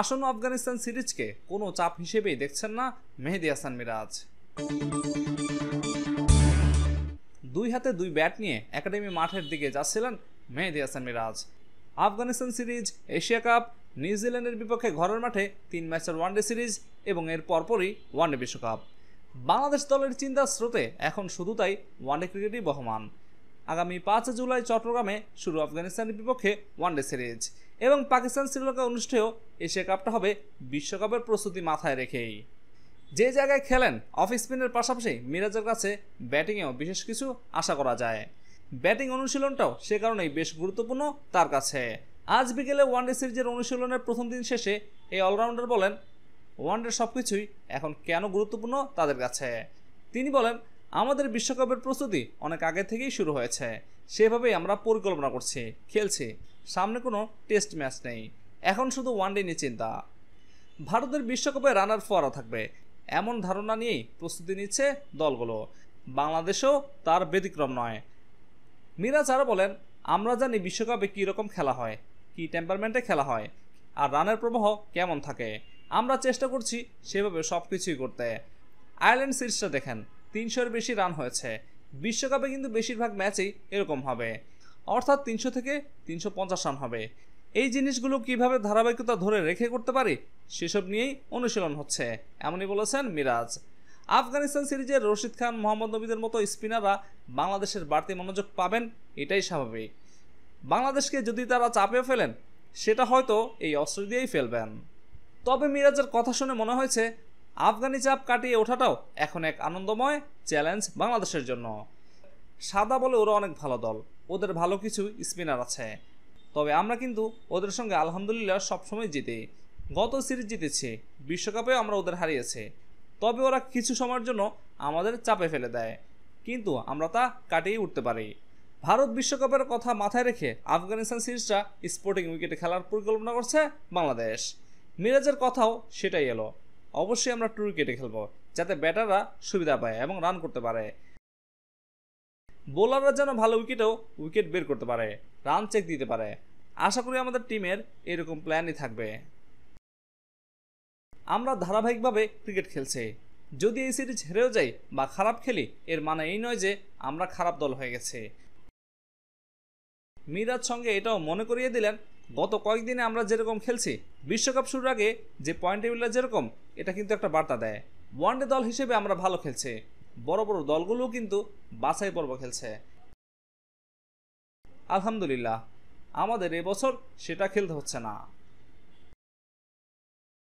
আসন্ন আফগানিস্তান সিরিজকে কোনো চাপ হিসেবেই দেখছেন না মেহেদি হাসান মিরাজ দুই হাতে দুই ব্যাট নিয়ে একাডেমি মাঠের দিকে যাচ্ছিলেন Mehedi Hasan Miraz Afghanistan series Asia cup নিউজিল্যান্ডের বিপক্ষে ঘরের মাঠে তিন ম্যাচের ওয়ানডে সিরিজ এবং এর পরপরই ওয়ানডে বিশ্বকাপ বাংলাদেশ দলের চিন্তার স্রোতে এখন শুধু তাই ওয়ানডে ক্রিকেটই বহমান আগামী পাঁচ জুলাই চট্টগ্রামে শুরু আফগানিস্তানের বিপক্ষে ওয়ানডে সিরিজ এবং পাকিস্তান শ্রীলঙ্কা অনুষ্ঠেয় এশিয়া কাপটা হবে বিশ্বকাপের প্রস্তুতি মাথায় রেখেই যে জায়গায় খেলেন অফ স্পিনের পাশাপাশি মিরাজের কাছে ব্যাটিংয়েও বিশেষ কিছু আশা করা যায় ব্যাটিং অনুশীলনটাও সে কারণেই বেশ গুরুত্বপূর্ণ তার কাছে আজ বিকেলে ওয়ানডে সিরিজের অনুশীলনের প্রথম দিন শেষে এই অলরাউন্ডার বলেন ওয়ানডে সব কিছুই এখন কেন গুরুত্বপূর্ণ তাদের কাছে তিনি বলেন আমাদের বিশ্বকাপের প্রস্তুতি অনেক আগে থেকেই শুরু হয়েছে সেভাবেই আমরা পরিকল্পনা করছি খেলছি সামনে কোনো টেস্ট ম্যাচ নেই এখন শুধু ওয়ানডে নিয়ে চিন্তা ভারতের বিশ্বকাপে রানার ফোয়ারা থাকবে এমন ধারণা নিয়েই প্রস্তুতি নিচ্ছে দলগুলো বাংলাদেশও তার ব্যতিক্রম নয় মিরাজ আরও বলেন আমরা জানি বিশ্বকাপে কী রকম খেলা হয় কী টেম্পারমেন্টে খেলা হয় আর রানের প্রবাহ কেমন থাকে আমরা চেষ্টা করছি সেভাবে সব কিছুই করতে আয়ারল্যান্ড সিরিজটা দেখেন তিনশোর বেশি রান হয়েছে বিশ্বকাপে কিন্তু বেশিরভাগ ম্যাচেই এরকম হবে অর্থাৎ তিনশো থেকে তিনশো পঞ্চাশ রান হবে এই জিনিসগুলো কিভাবে ধারাবাহিকতা ধরে রেখে করতে পারি সেসব নিয়েই অনুশীলন হচ্ছে এমনই বলেছেন মিরাজ আফগানিস্তান সিরিজে রশিদ খান মোহাম্মদ নবীদের মতো স্পিনাররা বাংলাদেশের বাড়তি মনোযোগ পাবেন এটাই স্বাভাবিক বাংলাদেশকে যদি তারা চাপেও ফেলেন সেটা হয়তো এই অস্ত্র দিয়েই ফেলবেন তবে মিরাজের কথা শুনে মনে হয়েছে আফগানি চাপ কাটিয়ে ওঠাটাও এখন এক আনন্দময় চ্যালেঞ্জ বাংলাদেশের জন্য সাদা বলে ওরা অনেক ভালো দল ওদের ভালো কিছু স্পিনার আছে তবে আমরা কিন্তু ওদের সঙ্গে আলহামদুলিল্লাহ সবসময় জিতে গত সিরিজ জিতেছে বিশ্বকাপেও আমরা ওদের হারিয়েছে তবে ওরা কিছু সময়ের জন্য আমাদের চাপে ফেলে দেয় কিন্তু আমরা তা কাটিয়ে উঠতে পারি ভারত বিশ্বকাপের কথা মাথায় রেখে আফগানিস্তান সিরিজটা স্পোর্টিং উইকেটে খেলার পরিকল্পনা করছে বাংলাদেশ মিরাজের কথাও সেটাই এলো অবশ্যই আমরা টু কেটে খেলবো যাতে ব্যাটাররা সুবিধা পায় এবং রান করতে পারে বোলাররা যেন ভালো উইকেটেও উইকেট বের করতে পারে রান চেক দিতে পারে আশা করি আমাদের টিমের এরকম প্ল্যানই থাকবে আমরা ধারাবাহিকভাবে ক্রিকেট খেলছি যদি এই সিরিজ হেরেও যাই বা খারাপ খেলি এর মানে এই নয় যে আমরা খারাপ দল হয়ে গেছে মিরাজ সঙ্গে এটাও মনে করিয়ে দিলেন গত কয়েকদিনে আমরা যেরকম খেলছি বিশ্বকাপ শুরুর আগে যে পয়েন্ট টেবিলটা যেরকম এটা কিন্তু একটা বার্তা দেয় ওয়ানডে দল হিসেবে আমরা ভালো খেলছি বড় বড় দলগুলোও কিন্তু বাছাই পর্ব খেলছে আলহামদুলিল্লাহ আমাদের এবছর সেটা খেলতে হচ্ছে না